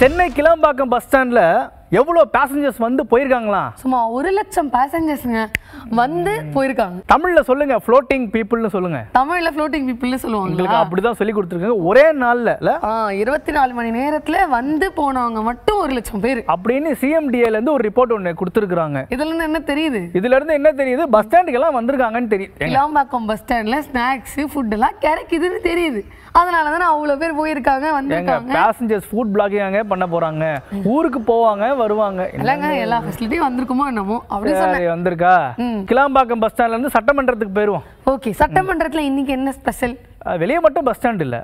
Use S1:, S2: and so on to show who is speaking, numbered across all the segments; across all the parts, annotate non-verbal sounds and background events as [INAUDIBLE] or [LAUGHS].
S1: Chennai Kilambakkam bus ஸ்டாண்டில் எவ்வளோ passengers வந்து போயிருக்காங்களா
S2: சும்மா ஒரு லட்சம் பேசஞ்சர்ஸுங்க வந்து போயிருக்காங்க
S1: தமிழ்ல சொல்லுங்க ஃப்ளோட்டிங் பீப்புள்னு சொல்லுங்க
S2: தமிழ்ல ஃப்ளோட்டிங் பீப்புள்னு சொல்லுவாங்க உங்களுக்கு
S1: அப்படிதான் சொல்லி கொடுத்துருக்காங்க ஒரே நாள்ல
S2: இருபத்தி நாலு மணி நேரத்துல வந்து
S1: போனவங்க மட்டும் ஒரு லட்சம் பேர் அப்படின்னு சிஎம்டிஏல இருந்து ஒரு ரிப்போர்ட் ஒன்று கொடுத்துருக்காங்க
S2: இதுல இருந்து என்ன தெரியுது
S1: இதுல இருந்து என்ன தெரியுது பஸ் ஸ்டாண்டுக்கு எல்லாம் வந்திருக்காங்கன்னு தெரியுது இளாம்பாக்கம்
S2: பஸ் ஸ்டாண்ட்ல ஸ்நாக்ஸ் ஃபுட் எல்லாம் கிடைக்குதுன்னு தெரியுது அதனால தான் அவ்வளோ பேர் போயிருக்காங்க வந்திருக்காங்க
S1: பேசஞ்சர்ஸ் ஃபுட் பிளாக்கிங் பண்ண போறாங்க ஊருக்கு போவாங்க வருவாங்க இல்லைங்க
S2: எல்லா ஃபெசிலிட்டியும் வந்திருக்குமோ என்னமோ அப்படி
S1: வந்திருக்கா கிளாம்பாக்கம் பஸ் ஸ்டாண்ட்ல இருந்து சட்டமன்றத்துக்கு போயிருவோம்
S2: ஓகே சட்டமன்றத்துல இன்னைக்கு என்ன ஸ்பெஷல்
S1: வெளியே மட்டும் பஸ் ஸ்டாண்ட் இல்ல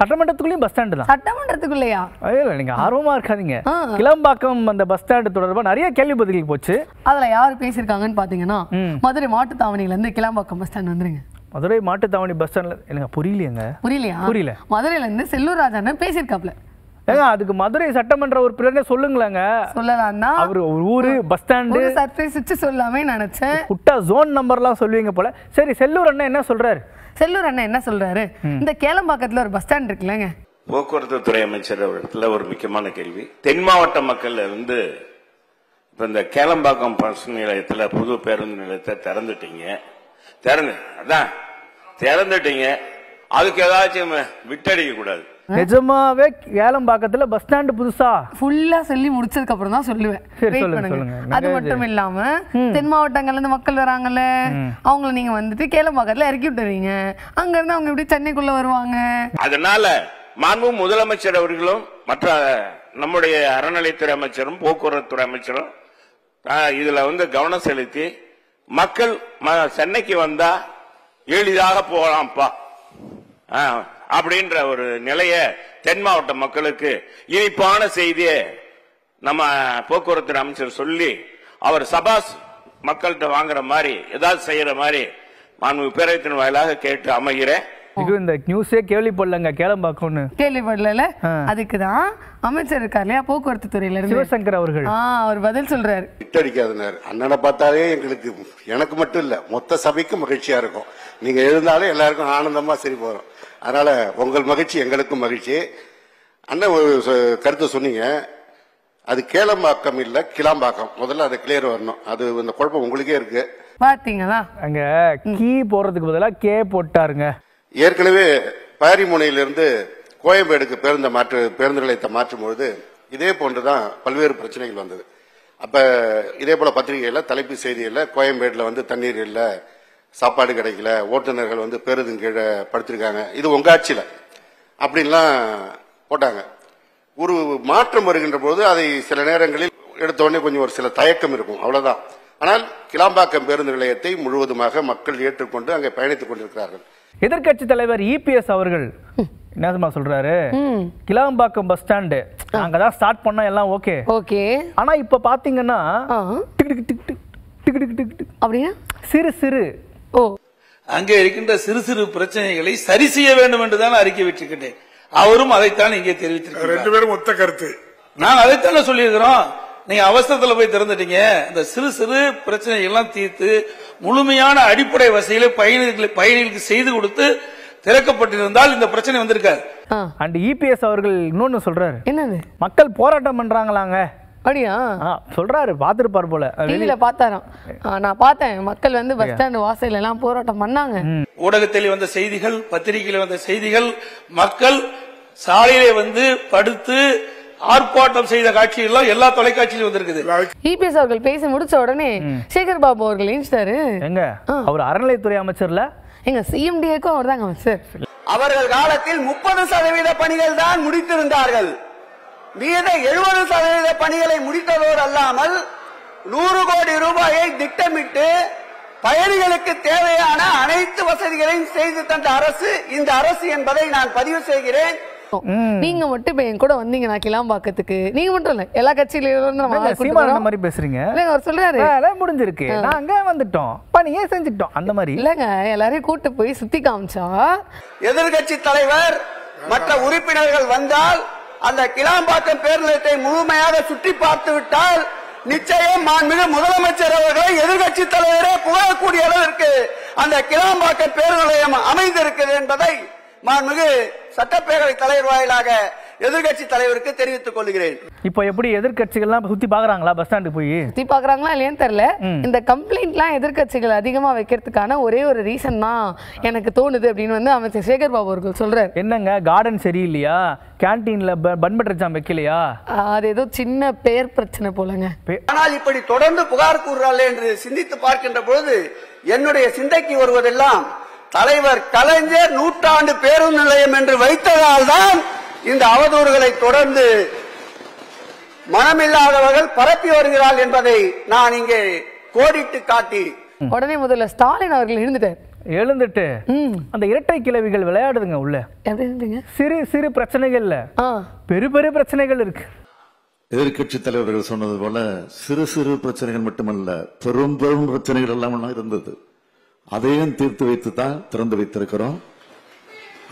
S1: சட்டமன்றத்துக்குள்ளயும் பஸ் ஸ்டாண்ட் தான்
S2: சட்டமன்றத்துக்குள்ளயா
S1: இல்ல நீங்க ஆர்வமா இருக்காதீங்க கிளம்பாக்கம் அந்த பஸ் ஸ்டாண்டு தொடர்பா நிறைய கேள்வி பதில்கள் போச்சு
S2: அதுல யாரு பேசியிருக்காங்கன்னு பாத்தீங்கன்னா மதுரை மாட்டு மாட்டுத்தாவணியில இருந்து கிளம்பாக்கம் பஸ் ஸ்டாண்ட் வந்துருங்க
S1: மதுரை மாட்டுத்தாவணி பஸ் ஸ்டாண்ட்ல எனக்கு புரியலையங்க புரியலையா புரியல
S2: மதுரையில இருந்து செல்லூர் ராஜான்னு பேசியிருக்காப்ல ஏங்க அதுக்கு மதுரை
S1: சட்டமன்ற உறுப்பினர் சொல்லுங்களேங்க சொல்லலாம் அவர் ஒரு ஊர் பஸ் ஸ்டாண்டு
S2: சர்ப்ரைஸ் வச்சு சொல்லாமே நினைச்சேன்
S1: குட்டா ஜோன் நம்பர்லாம் சொல்லுவீங்க
S2: போல சரி செல்லூர் அண்ணா என்ன சொல்றாரு செல்லூர் அண்ணா என்ன சொல்றாரு இந்த கேளம்பாக்கத்துல ஒரு பஸ் ஸ்டாண்ட் இருக்குல்லங்க
S1: போக்குவரத்து துறை அமைச்சர் அவர்கிட்ட ஒரு முக்கியமான
S3: கேள்வி தென் மாவட்ட மக்கள் வந்து இப்போ இந்த கேளம்பாக்கம் பஸ் நிலையத்தில் புது பேருந்து நிலையத்தை திறந்துட்டீங்க திறந்து அதான் திறந்துட்டீங்க அதுக்கு ஏதாச்சும் விட்டடிக்க கூடாது
S1: நிஜமாவே ஏலம் பாக்கத்துல பஸ் ஸ்டாண்ட் புதுசா
S2: ஃபுல்லா சொல்லி முடிச்சதுக்கு அப்புறம் தான் சொல்லுவேன் அது மட்டும் இல்லாம தென் மாவட்டங்கள்ல இருந்து மக்கள் வராங்கல்ல அவங்கள நீங்க வந்துட்டு கேலம் பாக்கத்துல இறக்கி விட்டுறீங்க அங்க இருந்து அவங்க எப்படி சென்னைக்குள்ள வருவாங்க
S3: அதனால மாண்பும் முதலமைச்சர் அவர்களும் மற்ற நம்முடைய அறநிலைத்துறை அமைச்சரும் போக்குவரத்து துறை அமைச்சரும் இதுல வந்து கவனம் செலுத்தி மக்கள் சென்னைக்கு வந்தா எளிதாக போகலாம்ப்பா அப்படின்ற ஒரு நிலைய தென் மாவட்ட மக்களுக்கு இனிப்பான செய்தியை நம்ம போக்குவரத்து அமைச்சர் சொல்லி அவர் சபாஸ் மக்கள்கிட்ட வாங்குற மாதிரி ஏதாவது செய்யற மாதிரி மாண்பு பேரவைத்தின் வாயிலாக கேட்டு அமைகிறேன்
S1: இந்த நியூஸே கேள்விப்படலங்க கேளம்பாக்கம்னு
S2: கேள்விப்படல அதுக்கு தான் அமைச்சர் இருக்கார் இல்லையா போக்குவரத்து துறையில இருந்து சிவசங்கர் அவர்கள் அவர் பதில் சொல்றாரு
S1: திட்டடிக்காதனார் அண்ணனை பார்த்தாலே
S4: எங்களுக்கு எனக்கு மட்டும் இல்ல மொத்த சபைக்கும் மகிழ்ச்சியா இருக்கும் நீங்க எழுந்தாலே எல்லாருக்கும் ஆனந்தமா சரி போறோம் அதனால உங்கள் மகிழ்ச்சி எங்களுக்கும் மகிழ்ச்சி அண்ணன் ஒரு கருத்தை சொன்னீங்க அது கேளம்பாக்கம் இல்ல கிளாம்பாக்கம் முதல்ல அதை கிளியர் வரணும் அது இந்த குழப்பம் உங்களுக்கே இருக்கு
S1: பாத்தீங்களா அங்க கீ போறதுக்கு பதிலாக கே போட்டாருங்க
S4: ஏற்கனவே பாரிமுனையிலிருந்து கோயம்பேடுக்கு பேருந்த மாற்று பேருந்து நிலையத்தை மாற்றும்பொழுது இதே போன்றுதான் பல்வேறு பிரச்சனைகள் வந்தது அப்ப இதே போல பத்திரிகையில தலைப்பு செய்தியில் கோயம்பேடுல வந்து தண்ணீர் இல்லை சாப்பாடு கிடைக்கல ஓட்டுநர்கள் வந்து பேருந்து கீழே படுத்திருக்காங்க இது உங்க ஆட்சியில் அப்படின்லாம் போட்டாங்க ஒரு மாற்றம் வருகின்ற போது அதை சில நேரங்களில் எடுத்தோடனே கொஞ்சம் ஒரு சில தயக்கம் இருக்கும் அவ்வளவுதான் ஆனால் கிளாம்பாக்கம் பேருந்து நிலையத்தை முழுவதுமாக மக்கள் ஏற்றுக்கொண்டு அங்கே பயணித்துக் கொண்டிருக்கிறார்கள்
S1: எதிர்கட்சி தலைவர் இபிஎஸ் அவர்கள் என்னதுமா சொல்றாரு கிளாம்பாக்கம் பஸ் ஸ்டாண்டு அங்கதான் ஸ்டார்ட் பண்ணா எல்லாம் ஓகே ஓகே ஆனா இப்ப பாத்தீங்கன்னா அப்படியா சிறு சிறு
S5: அங்கே இருக்கின்ற சிறு சிறு பிரச்சனைகளை சரி செய்ய வேண்டும் என்றுதான் அறிக்கை விட்டிருக்கின்றேன் அவரும் அதைத்தான் இங்கே தெரிவித்திருக்கிறார் ரெண்டு பேரும் ஒத்த கருத்து நான் அதைத்தானே சொல்லியிருக்கிறோம் நீங்க அவசரத்துல போய் திறந்துட்டீங்க இந்த சிறு சிறு பிரச்சனை எல்லாம் தீர்த்து முழுமையான அடிப்படை வசதியில பயணிகளை பயணிகளுக்கு செய்து கொடுத்து திறக்கப்பட்டிருந்தால் இந்த பிரச்சனை வந்திருக்காரு
S1: அண்ட் இபிஎஸ் அவர்கள் இன்னொன்னு சொல்றாரு என்னது மக்கள் போராட்டம் பண்றாங்களாங்க அப்படியா சொல்றாரு பார்த்துருப்பார் போல டிவியில
S2: பார்த்தாராம் நான் பார்த்தேன் மக்கள் வந்து பஸ் ஸ்டாண்ட் வாசல் எல்லாம் போராட்டம் பண்ணாங்க
S1: ஊடகத்தில் வந்த செய்திகள் பத்திரிகையில்
S5: வந்த செய்திகள் மக்கள் சாலையிலே வந்து படுத்து ஆர்ப்பாட்டம் செய்த காட்சியெல்லாம் எல்லா தொலைக்காட்சியிலும் வந்திருக்குது
S2: இபிஎஸ் e அவர்கள் பேசி முடிச்ச உடனே சேகர் பாபு அவர்கள் எழுந்துட்டாரு எங்க அவர் அறநிலைத்துறை அமைச்சர்ல எங்க சிஎம்டிஏக்கும் அவர் தாங்க அமைச்சர்
S3: அவர்கள் காலத்தில் முப்பது சதவீத பணிகள் தான் முடித்திருந்தார்கள் மீத எழுபது சதவீத பணிகளை முடித்ததோடு அல்லாமல் நூறு கோடி ரூபாயை திட்டமிட்டு
S2: பயணிகளுக்கு தேவையான அனைத்து வசதிகளையும் செய்து தந்த அரசு இந்த அரசு என்பதை நான் பதிவு செய்கிறேன் நீங்க மட்டும் என் கூட கிளாம் பாக்கத்துக்கு நீங்க மட்டும் இல்ல எல்லா கட்சியிலும் மாதிரி
S1: பேசுறீங்க இல்லைங்க அவர் சொல்றாரு
S2: முடிஞ்சிருக்கு நாங்க வந்துட்டோம் பணியே செஞ்சுட்டோம் அந்த மாதிரி இல்லங்க எல்லாரையும் கூட்டு போய் சுத்தி காமிச்சா எதிர்கட்சி
S3: தலைவர் மற்ற உறுப்பினர்கள் வந்தால் அந்த கிளாம்பாக்கம் பேருந்து முழுமையாக சுற்றி பார்த்து விட்டால் நிச்சயம் முதலமைச்சர் அவர்களை எதிர்கட்சி தலைவரே புகழக்கூடிய அளவிற்கு அந்த கிளாம்பாக்கம் பேருந்து நிலையம் அமைந்திருக்கிறது என்பதை மாண்புமிகு சட்டப்பேரவை தலைவர் வாயிலாக எதிர்கட்சி தலைவருக்கு தெரிவித்துக் கொள்கிறேன்
S1: இப்போ எப்படி எதிர்கட்சிகள்லாம் சுத்தி பாக்குறாங்களா பஸ் ஸ்டாண்டு போய்
S2: சுத்தி பாக்குறாங்களா இல்லையான்னு தெரியல இந்த கம்ப்ளைண்ட்லாம் எதிர்கட்சிகள் அதிகமா வைக்கிறதுக்கான ஒரே ஒரு ரீசன் தான் எனக்கு தோணுது அப்படின்னு வந்து அமைச்சர் சேகர் பாபு அவர்கள் சொல்றாரு
S1: என்னங்க கார்டன் சரியில்லையா கேன்டீன்ல பன் பட்டர் ஜாம் வைக்கலையா
S2: அது ஏதோ சின்ன பெயர் பிரச்சனை போலங்க ஆனால் இப்படி
S3: தொடர்ந்து புகார் கூறுறாள் என்று சிந்தித்து பார்க்கின்ற பொழுது என்னுடைய சிந்தைக்கு வருவதெல்லாம் தலைவர் கலைஞர் நூற்றாண்டு பேருந்து நிலையம் என்று வைத்ததால் தான் இந்த அவதூறுகளை தொடர்ந்து மனமில்லாதவர்கள் பரப்பி வருகிறாள் என்பதை நான் இங்கே கோடிட்டு
S2: காட்டி உடனே முதல்ல ஸ்டாலின் அவர்கள் இருந்துட்டார் எழுந்துட்டு அந்த இரட்டை கிளவிகள்
S1: விளையாடுதுங்க உள்ள சிறு சிறு பிரச்சனைகள்ல பெரு பெரு பிரச்சனைகள் இருக்கு
S4: எதிர்கட்சி தலைவர்கள் சொன்னது போல சிறு சிறு பிரச்சனைகள் மட்டுமல்ல பெரும் பெரும் பிரச்சனைகள் எல்லாம் இருந்தது அதையும் தீர்த்து வைத்து தான் திறந்து வைத்திருக்கிறோம்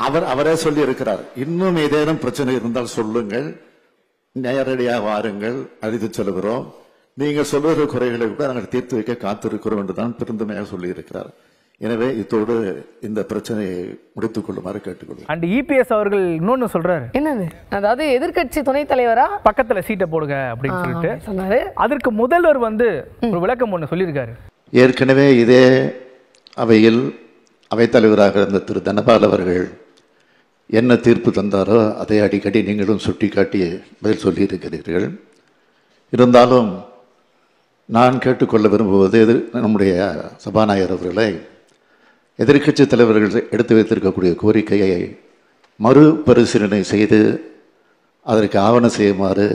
S4: அவர் அவரே சொல்லி இருக்கிறார் இன்னும் ஏதேனும் பிரச்சனை இருந்தால் சொல்லுங்கள் நேரடியாக வாருங்கள் அறிந்து சொல்கிறோம் நீங்கள் சொல்லுகிற குறைகளை கூட நாங்கள் தீர்த்து வைக்க காத்திருக்கிறோம் என்றுதான் பெருந்தமையாக சொல்லியிருக்கிறார் எனவே இதோடு இந்த பிரச்சனையை முடித்துக் கொள்ளுமாறு
S1: கேட்டுக்கொள்ளும் அண்ட் இபிஎஸ் e அவர்கள் இன்னொன்னு சொல்றாரு என்னது
S2: அதாவது எதிர்கட்சி துணைத் தலைவரா பக்கத்துல
S1: சீட்டை போடுங்க அப்படின்னு சொல்லிட்டு சொன்னாரு அதற்கு முதல்வர் வந்து ஒரு விளக்கம் ஒன்று சொல்லியிருக்காரு
S4: ஏற்கனவே இதே அவையில் அவைத்தலைவராக இருந்த திரு தனபால் அவர்கள் என்ன தீர்ப்பு தந்தாரோ அதை அடிக்கடி நீங்களும் சுட்டி காட்டி பதில் சொல்லியிருக்கிறீர்கள் இருந்தாலும் நான் கேட்டுக்கொள்ள விரும்புவது எதிர் நம்முடைய சபாநாயகர் அவர்களை எதிர்கட்சி தலைவர்கள் எடுத்து வைத்திருக்கக்கூடிய கோரிக்கையை மறுபரிசீலனை செய்து அதற்கு ஆவணம் செய்யுமாறு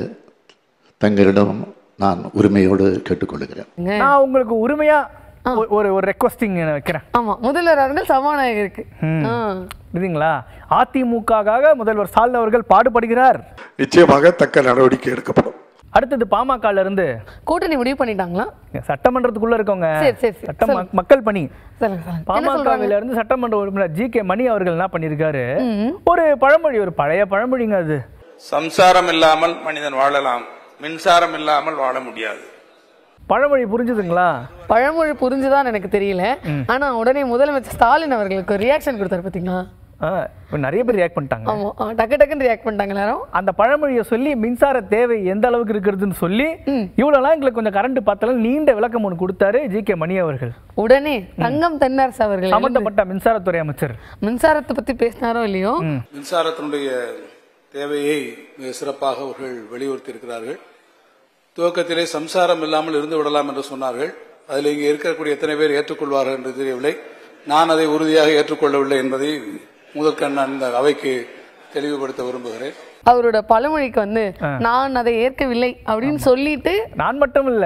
S4: தங்களிடம் நான் உரிமையோடு கேட்டுக்கொள்கிறேன்
S1: நான் உங்களுக்கு உரிமையாக ஒரு ஒரு ரெக்வஸ்டிங் வைக்கிறேன் ஆமாம் முதல்வர் அவர்கள் சபாநாயகருக்கு புரியுதுங்களா அதிமுகக்காக முதல்வர் ஸ்டாலின் அவர்கள் பாடுபடுகிறார் நிச்சயமாக தக்க நடவடிக்கை எடுக்கப்படும் அடுத்தது பாமகல இருந்து
S2: கூட்டணி முடிவு பண்ணிட்டாங்களா
S1: சட்டமன்றத்துக்குள்ள இருக்கவங்க சட்டம் மக்கள் பணி
S2: பாமகவில
S1: இருந்து சட்டமன்ற உறுப்பினர் ஜி கே மணி அவர்கள் என்ன பண்ணிருக்காரு ஒரு பழமொழி ஒரு பழைய பழமொழிங்க அது
S5: சம்சாரம் இல்லாமல் மனிதன் வாழலாம் மின்சாரம் இல்லாமல் வாழ முடியாது
S1: பழமொழி புரிஞ்சுதுங்களா
S2: பழமொழி புரிஞ்சுதான் எனக்கு தெரியல ஆனா உடனே முதலமைச்சர் ஸ்டாலின் அவர்களுக்கு ரியாக்ஷன் கொடுத்தாரு பாத்தீங்களா
S1: இப்போ நிறைய பேர் ரியாக்ட் பண்ணிட்டாங்க
S2: ஆமாம் டக்கு டக்குன்னு ரியாக்ட் பண்ணிட்டாங்க எல்லாரும்
S1: அந்த பழமொழியை சொல்லி மின்சார தேவை எந்த அளவுக்கு இருக்கிறதுன்னு சொல்லி இவ்வளோலாம் எங்களுக்கு கொஞ்சம் கரண்ட் பார்த்தல நீண்ட விளக்கம் ஒன்று கொடுத்தாரு ஜி கே மணி அவர்கள்
S2: உடனே தங்கம் தென்னரசு அவர்கள் சம்பந்தப்பட்ட மின்சாரத்துறை அமைச்சர் மின்சாரத்தை பற்றி பேசினாரோ இல்லையோ
S5: மின்சாரத்தினுடைய தேவையை சிறப்பாக அவர்கள் வலியுறுத்தி இருக்கிறார்கள் துவக்கத்திலே சம்சாரம் இல்லாமல் இருந்து விடலாம் என்று சொன்னார்கள் அதில் இங்கே இருக்கக்கூடிய எத்தனை பேர் ஏற்றுக்கொள்வார்கள் என்று தெரியவில்லை நான் அதை உறுதியாக ஏற்றுக்கொள்ளவில்லை என்பதை முதற்கண் அந்த அவைக்கு தெளிவுபடுத்த விரும்புகிறேன்
S2: அவரோட பழமொழிக்கு வந்து நான் அதை ஏற்கவில்லை அப்படின்னு சொல்லிட்டு
S1: நான் மட்டும் இல்ல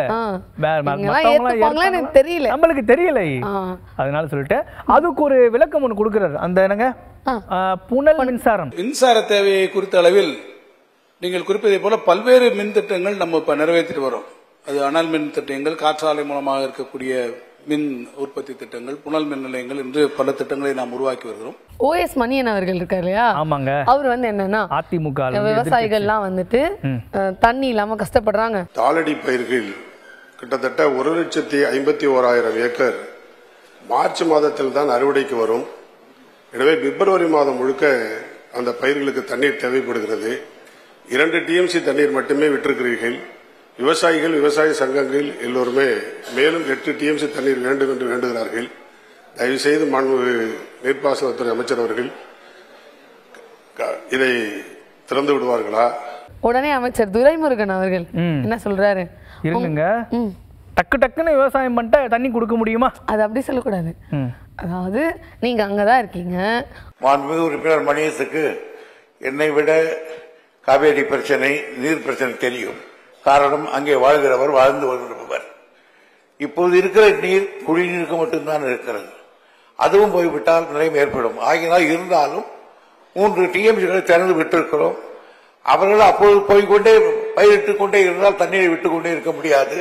S2: எனக்கு தெரியல
S1: நம்மளுக்கு தெரியல அதனால சொல்லிட்டு அதுக்கு ஒரு விளக்கம் ஒன்று கொடுக்கிறார் அந்த என்னங்க புனல் மின்சாரம்
S5: மின்சார தேவையை குறித்த அளவில் நீங்கள் குறிப்பதை போல பல்வேறு மின் திட்டங்கள் நம்ம இப்போ நிறைவேற்றிட்டு வரோம் அது அனல் மின் திட்டங்கள் காற்றாலை மூலமாக இருக்கக்கூடிய மின் உற்பத்தி திட்டங்கள் புனல் மின் நிலையங்கள் என்று பல திட்டங்களை நாம் உருவாக்கி வருகிறோம்
S2: ஓ எஸ் மணியன் அவர்கள் இருக்கார் இல்லையா ஆமாங்க அவர் வந்து என்னன்னா அதிமுக விவசாயிகள்லாம் வந்துட்டு தண்ணி இல்லாம கஷ்டப்படுறாங்க
S4: தாளடி பயிர்கள் கிட்டத்தட்ட ஒரு லட்சத்தி ஐம்பத்தி ஓராயிரம் ஏக்கர் மார்ச் மாதத்தில் தான் அறுவடைக்கு வரும் எனவே பிப்ரவரி மாதம் முழுக்க அந்த பயிர்களுக்கு தண்ணீர் தேவைப்படுகிறது இரண்டு டிஎம்சி தண்ணீர் மட்டுமே விட்டிருக்கிறீர்கள் விவசாயிகள் விவசாய சங்கங்கள் எல்லோருமே மேலும் எட்டு டிஎம்சி தண்ணீர் வேண்டும் என்று வேண்டுகிறார்கள் தயவுசெய்து மாண்பு நீர்ப்பாசனத்துறை அமைச்சர் அவர்கள் இதை திறந்து விடுவார்களா
S2: உடனே அமைச்சர் துரைமுருகன் அவர்கள் என்ன சொல்றாரு இருங்க டக்கு டக்குன்னு விவசாயம் பண்ணிட்டு தண்ணி கொடுக்க முடியுமா அது அப்படி சொல்லக்கூடாது அதாவது நீங்க அங்கதான் இருக்கீங்க
S4: மாண்புமிகு உறுப்பினர் மணியசுக்கு என்னை விட காவேரி பிரச்சனை நீர் பிரச்சனை தெரியும் காரணம் அங்கே வாழ்கிறவர் வாழ்ந்து வருகிறவர் இப்போது இருக்கிற நீர் குடிநீருக்கு மட்டும்தான் இருக்கிறது அதுவும் போய்விட்டால் நிலைமை ஏற்படும் ஆகினால் இருந்தாலும் மூன்று டிஎம்சிகளை திறந்து விட்டிருக்கிறோம் அவர்கள் அப்போது போய்கொண்டே பயிரிட்டுக் கொண்டே இருந்தால் தண்ணீரை விட்டுக்கொண்டே இருக்க முடியாது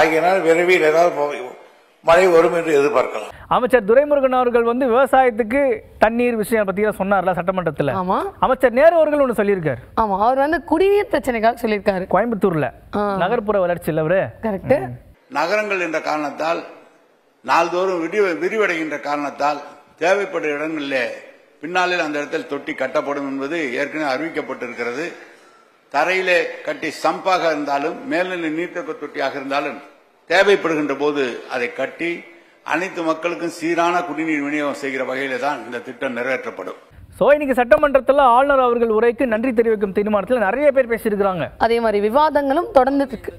S4: ஆகியனால் விரைவில் ஏதாவது
S1: மழை வரும் என்று எதிர்பார்க்கலாம் அமைச்சர் துரைமுருகன் அவர்கள் வந்து விவசாயத்துக்கு தண்ணீர் விஷயம் பத்தி சொன்னார்ல சட்டமன்றத்தில் ஆமாம் அமைச்சர் நேரு அவர்கள் ஒன்று சொல்லியிருக்காரு
S2: ஆமாம் அவர் வந்து குடிநீர் பிரச்சனைக்காக சொல்லியிருக்காரு கோயம்புத்தூரில்
S1: நகர்ப்புற வளர்ச்சியில் அவர் கரெக்ட்
S3: நகரங்கள் என்ற காரணத்தால் நாள்தோறும் விரிவடைகின்ற காரணத்தால் தேவைப்படும் இடங்களில் பின்னாளில் அந்த இடத்தில் தொட்டி கட்டப்படும் என்பது ஏற்கனவே அறிவிக்கப்பட்டிருக்கிறது தரையிலே கட்டி சம்பாக இருந்தாலும் மேல்நிலை நீர்த்தக்க தொட்டியாக இருந்தாலும் தேவைப்படுகின்ற போது அதை கட்டி அனைத்து மக்களுக்கும் சீரான குடிநீர் விநியோகம் செய்கிற வகையில தான் இந்த திட்டம் நிறைவேற்றப்படும்
S1: ஸோ இன்னைக்கு சட்டமன்றத்தில் ஆளுநர் அவர்கள் உரைக்கு நன்றி தெரிவிக்கும் தீர்மானத்தில் நிறைய பேர் பேசியிருக்கிறாங்க
S2: அதே மாதிரி விவாதங்களும் தொடர்ந்துட்டு இருக்கு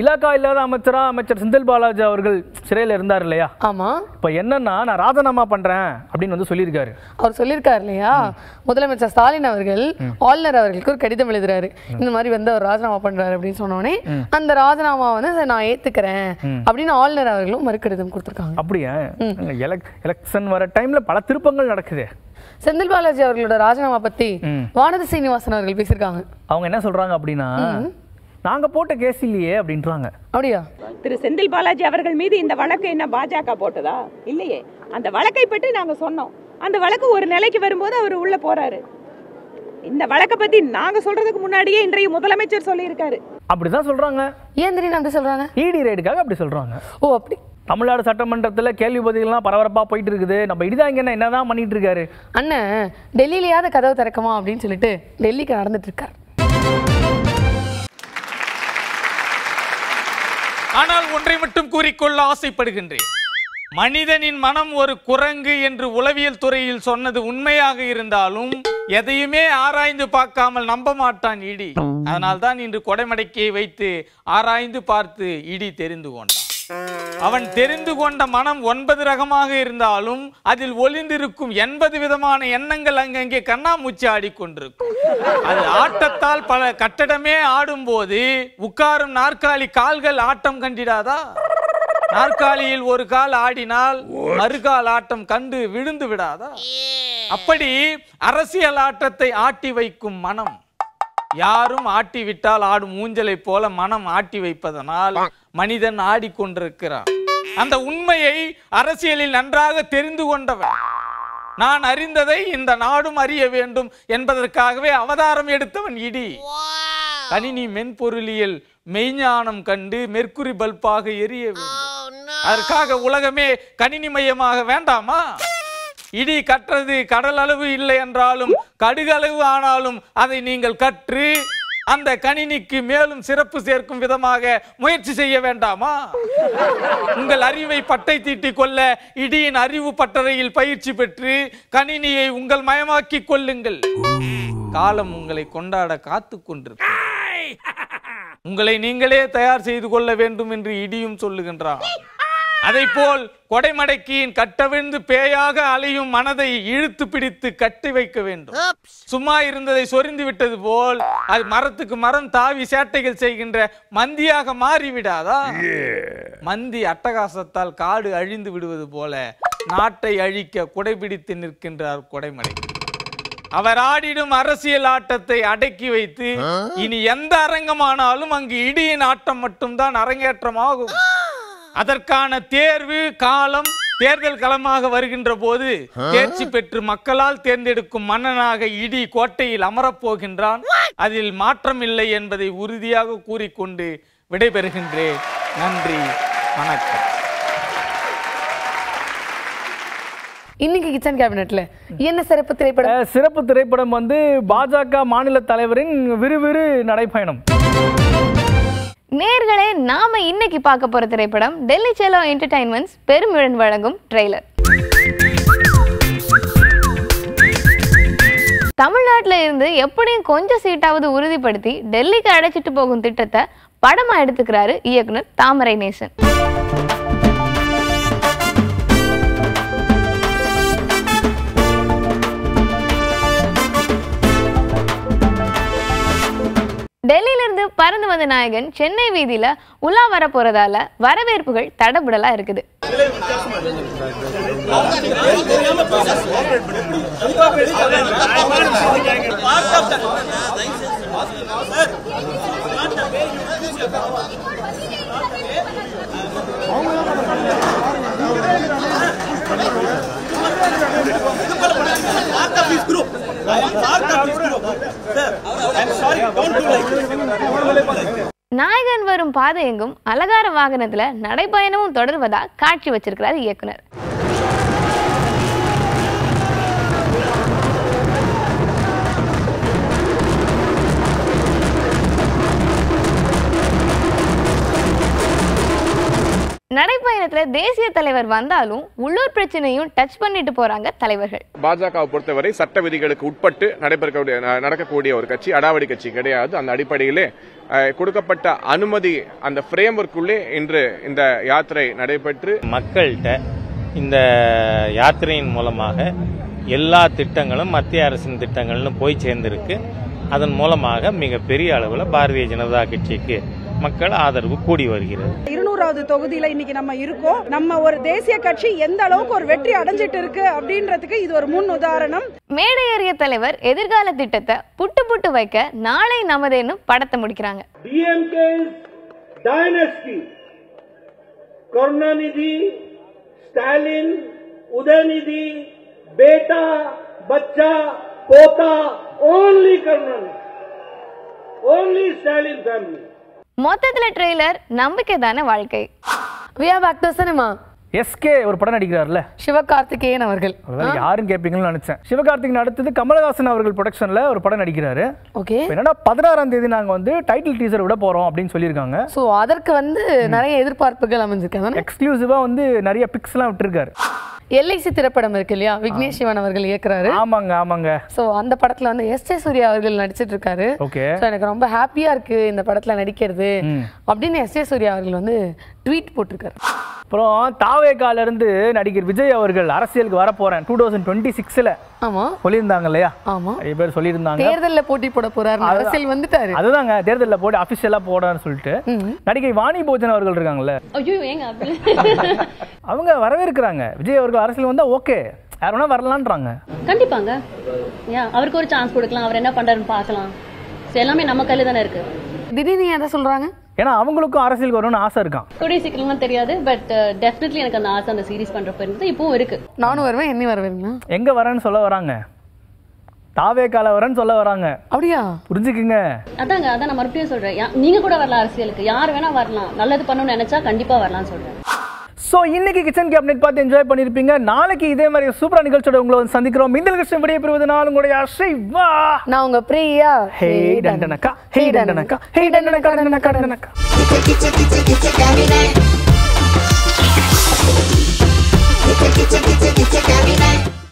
S1: இலாக்கா இல்லாத அமைச்சராக அமைச்சர் செந்தில் பாலாஜி அவர்கள் சிறையில் இருந்தார் இல்லையா ஆமாம் இப்போ என்னன்னா நான் ராஜினாமா பண்ணுறேன் அப்படின்னு வந்து சொல்லியிருக்காரு
S2: அவர் சொல்லியிருக்காரு இல்லையா முதலமைச்சர் ஸ்டாலின் அவர்கள் ஆளுநர் அவர்களுக்கு ஒரு கடிதம் எழுதுறாரு இந்த மாதிரி வந்து அவர் ராஜினாமா பண்ணுறாரு அப்படின்னு சொன்னோடனே அந்த ராஜினாமா வந்து நான் ஏற்றுக்கிறேன் அப்படின்னு ஆளுநர் அவர்களும் மறு கடிதம் கொடுத்துருக்காங்க
S1: அப்படியா எலெக்ஷன் வர டைமில் பல திருப்பங்கள் நடக்குது
S2: செந்தில் பாலாஜி அவர்களோட ராஜினாமா பத்தி வானதி சீனிவாசன் அவர்கள் பேசியிருக்காங்க
S1: அவங்க என்ன சொல்றாங்க அப்படின்னா நாங்கள் போட்ட கேஸ் இல்லையே அப்படின்றாங்க
S2: அப்படியா திரு செந்தில் பாலாஜி அவர்கள் மீது இந்த வழக்கு என்ன பாஜக போட்டதா இல்லையே அந்த வழக்கை பற்றி நாங்கள் சொன்னோம் அந்த வழக்கு ஒரு நிலைக்கு வரும்போது அவர் உள்ளே போகிறாரு இந்த வழக்கை பற்றி நாங்கள் சொல்கிறதுக்கு முன்னாடியே இன்றைய முதலமைச்சர் சொல்லியிருக்காரு
S1: அப்படிதான் சொல்கிறாங்க ஏன் தெரியும் அப்படி சொல்கிறாங்க இடி e ரைடுக்காக அப்படி சொல்கிறாங்க ஓ அப்படி தமிழ்நாடு சட்டமன்றத்தில் கேள்வி பதிலாம் பரபரப்பாக போயிட்டு இருக்குது நம்ம இடிதாங்க e என்ன என்னதான் பண்ணிட்டு இருக்காரு
S2: அண்ணன் டெல்லியிலேயாவது கதவு திறக்கமா அப்படின்னு சொல்லிட்டு டெல்லிக்கு நடந்துட்டு இருக்காரு
S5: ஆனால் ஒன்றை மட்டும் கூறிக்கொள்ள ஆசைப்படுகின்றேன் மனிதனின் மனம் ஒரு குரங்கு என்று உளவியல் துறையில் சொன்னது உண்மையாக இருந்தாலும் எதையுமே ஆராய்ந்து பார்க்காமல் நம்ப மாட்டான் இடி அதனால்தான் இன்று கொடைமடக்கியை வைத்து ஆராய்ந்து பார்த்து இடி தெரிந்து கொண்டான் அவன் தெரிந்து கொண்ட மனம் ஒன்பது ரகமாக இருந்தாலும் அதில் ஒளிந்திருக்கும் எண்பது விதமான எண்ணங்கள் அங்கங்கே கண்ணாமூச்சி ஆடிக்கொண்டிருக்கும் அது ஆட்டத்தால் பல கட்டடமே ஆடும்போது உட்காரும் நாற்காலி கால்கள் ஆட்டம் கண்டிடாதா நாற்காலியில் ஒரு கால் ஆடினால் மறுகால் ஆட்டம் கண்டு விழுந்து விடாதா அப்படி அரசியல் ஆட்டத்தை ஆட்டி வைக்கும் மனம் யாரும் ஆட்டி விட்டால் ஆடும் ஊஞ்சலை போல மனம் ஆட்டி வைப்பதனால் மனிதன் ஆடிக்கொண்டிருக்கிறான் அந்த உண்மையை அரசியலில் நன்றாக தெரிந்து கொண்டவன் நான் அறிந்ததை இந்த நாடும் அறிய வேண்டும் என்பதற்காகவே அவதாரம் எடுத்தவன் இடி கணினி மென்பொருளியல் மெய்ஞானம் கண்டு மெர்க்குரி பல்பாக எரிய வேண்டும் oh, அதற்காக உலகமே கணினி மையமாக வேண்டாமா இடி கற்றது கடல் அளவு இல்லை என்றாலும் கடுகளவு ஆனாலும் அதை நீங்கள் கற்று அந்த கணினிக்கு மேலும் சிறப்பு சேர்க்கும் விதமாக முயற்சி செய்ய வேண்டாமா உங்கள் அறிவை பட்டை தீட்டி கொள்ள இடியின் அறிவு பட்டறையில் பயிற்சி பெற்று கணினியை உங்கள் மயமாக்கி கொள்ளுங்கள் காலம் உங்களை கொண்டாட காத்து கொண்டிருக்கும் உங்களை நீங்களே தயார் செய்து கொள்ள வேண்டும் என்று இடியும் சொல்லுகின்றான் அதை போல் கொடைமடக்கியின் கட்டவிழ்ந்து பேயாக அலையும் மனதை இழுத்து பிடித்து கட்டி வைக்க வேண்டும் சும்மா இருந்ததை சொரிந்து விட்டது போல் அது மரத்துக்கு மரம் தாவி சேட்டைகள் செய்கின்ற மந்தியாக மாறிவிடாதா மந்தி அட்டகாசத்தால் காடு அழிந்து விடுவது போல நாட்டை அழிக்க குடைபிடித்து நிற்கின்றார் கொடைமடை அவர் ஆடிடும் அரசியல் ஆட்டத்தை அடக்கி வைத்து இனி எந்த அரங்கமானாலும் அங்கு இடியின் ஆட்டம் மட்டும்தான் அரங்கேற்றமாகும் அதற்கான தேர்வு காலம் தேர்தல் களமாக வருகின்ற போது தேர்ச்சி பெற்று மக்களால் தேர்ந்தெடுக்கும் மன்னனாக இடி கோட்டையில் அமரப்போகின்றான் அதில் மாற்றம் இல்லை என்பதை உறுதியாக கூறிக்கொண்டு விடைபெறுகின்றேன் நன்றி வணக்கம்
S2: இன்னைக்கு கிச்சன் கேபினெட்ல என்ன சிறப்பு திரைப்படம்
S1: சிறப்பு திரைப்படம் வந்து பாஜக மாநில தலைவரின் விறுவிறு நடைபயணம்
S6: நேர்கள் நாம இன்னைக்கு பார்க்க போற திரைப்படம் டெல்லி செலோ என்டர்டைன்மெண்ட்ஸ் பெருமிழன் வழங்கும் ட்ரெய்லர் தமிழ்நாட்டில் இருந்து எப்படியும் கொஞ்சம் சீட்டாவது உறுதிப்படுத்தி டெல்லிக்கு அழைச்சிட்டு போகும் திட்டத்தை படமா எடுத்துக்கிறாரு இயக்குனர் தாமரை நேசன் டெல்லியிலிருந்து பறந்து வந்த நாயகன் சென்னை வீதியில உலா வர போறதால வரவேற்புகள் தடபுடலா இருக்குது நாயகன் வரும் பாதை எங்கும் அலங்கார வாகனத்துல நடைபயணமும் தொடர்வதா காட்சி வச்சிருக்கிறார் இயக்குனர் மாநிலத்தில் தேசிய தலைவர் வந்தாலும் உள்ளூர் பிரச்சனையும் டச் பண்ணிட்டு போறாங்க தலைவர்கள்
S5: பாஜகவை பொறுத்தவரை சட்ட விதிகளுக்கு உட்பட்டு நடைபெறக்கூடிய நடக்கக்கூடிய ஒரு கட்சி அடாவடி கட்சி கிடையாது அந்த அடிப்படையிலே கொடுக்கப்பட்ட அனுமதி அந்த ஃப்ரேம் இன்று இந்த யாத்திரை நடைபெற்று மக்கள்கிட்ட இந்த யாத்திரையின் மூலமாக எல்லா திட்டங்களும் மத்திய அரசின் திட்டங்கள்னு போய் சேர்ந்திருக்கு அதன் மூலமாக மிகப்பெரிய அளவில் பாரதிய ஜனதா கட்சிக்கு மக்கள் ஆதரவு கூடி வருகிறது
S2: தொண்ணூறாவது தொகுதியில இன்னைக்கு நம்ம இருக்கோம் நம்ம ஒரு தேசிய கட்சி எந்த அளவுக்கு ஒரு வெற்றி அடைஞ்சிட்டு இருக்கு
S6: அப்படின்றதுக்கு இது ஒரு முன் உதாரணம் மேடையேறிய தலைவர் எதிர்கால திட்டத்தை புட்டு புட்டு வைக்க நாளை நமதேன்னு படத்தை முடிக்கிறாங்க
S3: கருணாநிதி ஸ்டாலின் உதயநிதி பேட்டா பச்சா போட்டா only Karunanidhi only Stalin family
S6: மொத்தத்துல ட்ரெய்லர் நம்பிக்கை தானே வாழ்க்கை we are back to cinema
S1: ஒரு படம் நடிக்கிறார்ல
S6: சிவகார்த்திகேயன் அவர்கள்
S1: யாரும் கேட்பீங்கன்னு நினைச்சேன் சிவகார்த்திகேயன் அடுத்தது கமலஹாசன் அவர்கள் ப்ரொடக்ஷன்ல ஒரு படம் நடிக்கிறாரு ஓகே என்னன்னா பதினாறாம் தேதி நாங்க வந்து டைட்டில் டீசர் விட போறோம் அப்படின்னு சொல்லியிருக்காங்க
S2: சோ அதற்கு வந்து நிறைய எதிர்பார்ப்புகள் அமைஞ்சிருக்காங்க எக்ஸ்க்ளூசிவா வந்து நிறைய பிக்ஸ் எல்லாம் விட்டுருக்காரு எல்ஐசி திரைப்படம் இருக்கு இல்லையா விக்னேஷ் சிவன் அவர்கள் இயக்குறாரு ஆமாங்க ஆமாங்க ஸோ அந்த படத்துல வந்து எஸ் ஜே சூர்யா அவர்கள் நடிச்சிட்டு இருக்காரு ஓகே ஸோ எனக்கு ரொம்ப ஹாப்பியா இருக்கு இந்த படத்துல நடிக்கிறது அப்படின்னு எஸ் ஏ சூர்யா அவர்கள் வந்து ட்வீட் போட்டிருக்காரு அப்புறம்
S1: இருந்து நடிகர் விஜய் அவர்கள் அரசியலுக்கு வரப்போறேன் டூ தௌசண்ட் டுவெண்ட்டி சிக்ஸில் ஆமா சொல்லியிருந்தாங்க இல்லையா ஆமா நிறைய பேர் சொல்லியிருந்தாங்க
S2: தேர்தலில் போட்டி போட போறாரு அரசியல் வந்துட்டாரு
S1: அதுதாங்க தேர்தலில் போட்டு அஃபிஷியலாக போடான்னு சொல்லிட்டு நடிகை வாணி போஜன் அவர்கள் இருக்காங்கல்ல
S2: [LAUGHS]
S1: அவங்க வரவேற்கிறாங்க விஜய் அவர்கள் அரசியல் வந்தா ஓகே யார் வேணா வரலான்றாங்க
S2: கண்டிப்பாங்க அவருக்கு ஒரு சான்ஸ் கொடுக்கலாம் அவர் என்ன பண்றாருன்னு பார்க்கலாம் எல்லாமே நம்ம கையில் தானே இருக்குது திடீர்னு
S1: ஏன் அதை சொல்கிறாங்க ஏன்னா அவங்களுக்கும் அரசியல் வரணும்னு ஆசை இருக்கான்
S2: கூடிய சீக்கிரம்லாம் தெரியாது பட் டெஃபினெட்லி uh, எனக்கு அந்த ஆசை அந்த சீரிஸ் பண்ணுறப்ப இருந்து இப்போவும் இருக்கு நானும் வருவேன் என்ன வருவேன்
S1: எங்கே வரேன்னு சொல்ல வராங்க தாவே கால வரேன்னு சொல்ல வராங்க அப்படியா புரிஞ்சுக்குங்க
S2: அதாங்க அதான் நான் மறுபடியும் சொல்றேன் நீங்க கூட வரலாம் அரசியலுக்கு யார் வேணா வரலாம் நல்லது பண்ணணும்னு நினைச்சா கண்டிப்பா வரலாம்னு சொல்றேன் ஸோ இன்னைக்கு
S1: கிச்சன் கேபினெட் பார்த்து என்ஜாய் பண்ணியிருப்பீங்க நாளைக்கு இதே மாதிரி சூப்பராக நிகழ்ச்சியோட உங்களை வந்து சந்திக்கிறோம் மிந்தல் கிருஷ்ணன் விடைய பெறுவது நாள் உங்களுடைய
S2: வா நான் உங்க பிரியா ஹே டண்டனக்கா ஹே டண்டனக்கா ஹே டண்டனக்கா டண்டனக்கா டண்டனக்கா It's a, it's a, it's a cabinet.